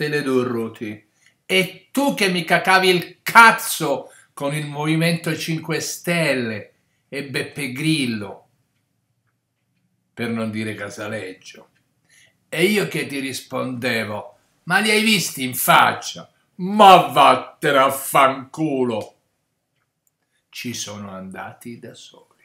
te le do rotti. E tu che mi cacavi il cazzo con il Movimento 5 Stelle e Beppe Grillo, per non dire Casaleggio. E io che ti rispondevo, ma li hai visti in faccia? Ma vattene a fanculo! Ci sono andati da soli.